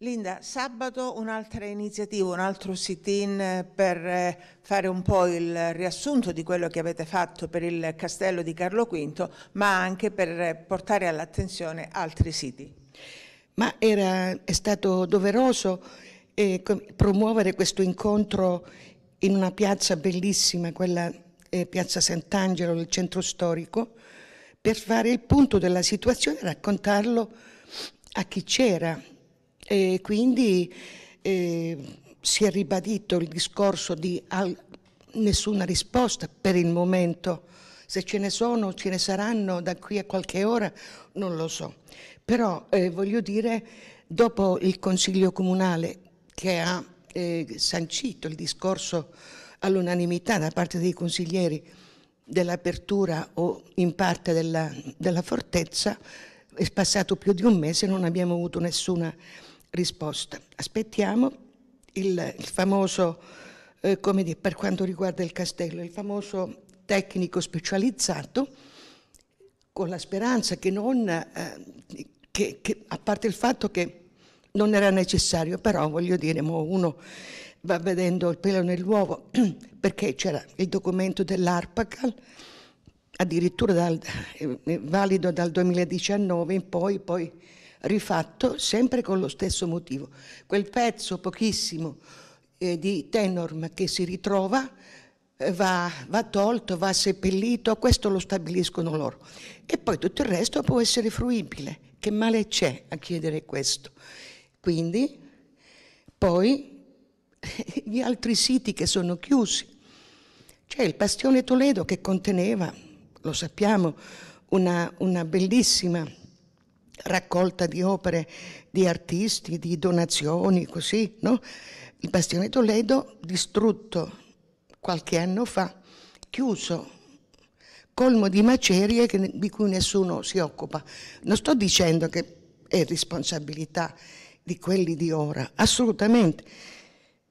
Linda, sabato un'altra iniziativa, un altro sit-in eh, per eh, fare un po' il riassunto di quello che avete fatto per il castello di Carlo V, ma anche per eh, portare all'attenzione altri siti. Ma era, è stato doveroso eh, promuovere questo incontro in una piazza bellissima, quella eh, piazza Sant'Angelo del centro storico, per fare il punto della situazione e raccontarlo a chi c'era e quindi eh, si è ribadito il discorso di al, nessuna risposta per il momento. Se ce ne sono, ce ne saranno da qui a qualche ora, non lo so. Però eh, voglio dire, dopo il Consiglio Comunale che ha eh, sancito il discorso all'unanimità da parte dei consiglieri dell'apertura o in parte della, della fortezza, è passato più di un mese e non abbiamo avuto nessuna risposta risposta. Aspettiamo il, il famoso, eh, come dire, per quanto riguarda il castello, il famoso tecnico specializzato, con la speranza che non, eh, che, che, a parte il fatto che non era necessario, però voglio dire, uno va vedendo il pelo nell'uovo, perché c'era il documento dell'ARPACAL, addirittura dal, eh, valido dal 2019 in poi, poi rifatto sempre con lo stesso motivo. Quel pezzo pochissimo eh, di Tenorm che si ritrova eh, va, va, tolto, va seppellito, questo lo stabiliscono loro. E poi tutto il resto può essere fruibile. Che male c'è a chiedere questo? Quindi, poi gli altri siti che sono chiusi. C'è il Bastione Toledo che conteneva, lo sappiamo, una, una bellissima raccolta di opere di artisti, di donazioni, così, no? Il Bastione Toledo distrutto qualche anno fa, chiuso, colmo di macerie che, di cui nessuno si occupa. Non sto dicendo che è responsabilità di quelli di ora, assolutamente.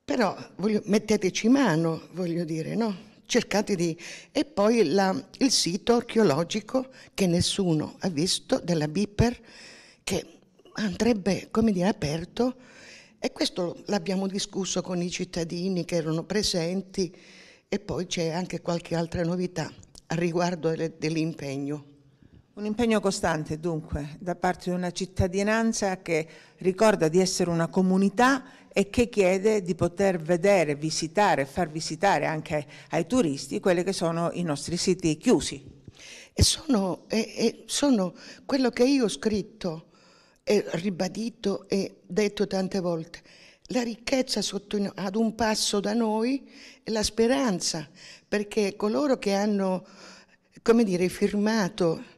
Però voglio, metteteci mano, voglio dire, no? cercate di... E poi la, il sito archeologico che nessuno ha visto della Biper che andrebbe, come dire, aperto e questo l'abbiamo discusso con i cittadini che erano presenti e poi c'è anche qualche altra novità a riguardo dell'impegno. Un impegno costante dunque da parte di una cittadinanza che ricorda di essere una comunità e che chiede di poter vedere, visitare, far visitare anche ai turisti quelli che sono i nostri siti chiusi. E sono, e, e sono quello che io ho scritto e ribadito e detto tante volte, la ricchezza sotto, ad un passo da noi e la speranza, perché coloro che hanno, come dire, firmato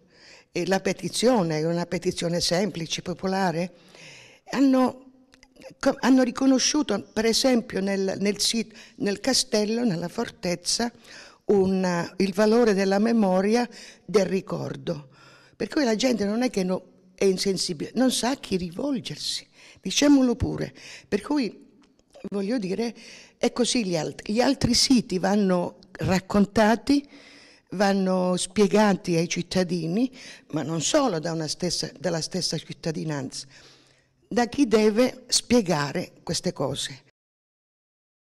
e la petizione, una petizione semplice, popolare, hanno, hanno riconosciuto per esempio nel, nel, sito, nel castello, nella fortezza, una, il valore della memoria, del ricordo. Per cui la gente non è che no, è insensibile, non sa a chi rivolgersi, diciamolo pure. Per cui voglio dire, è così gli altri. Gli altri siti vanno raccontati vanno spiegati ai cittadini, ma non solo da stessa, dalla stessa cittadinanza, da chi deve spiegare queste cose.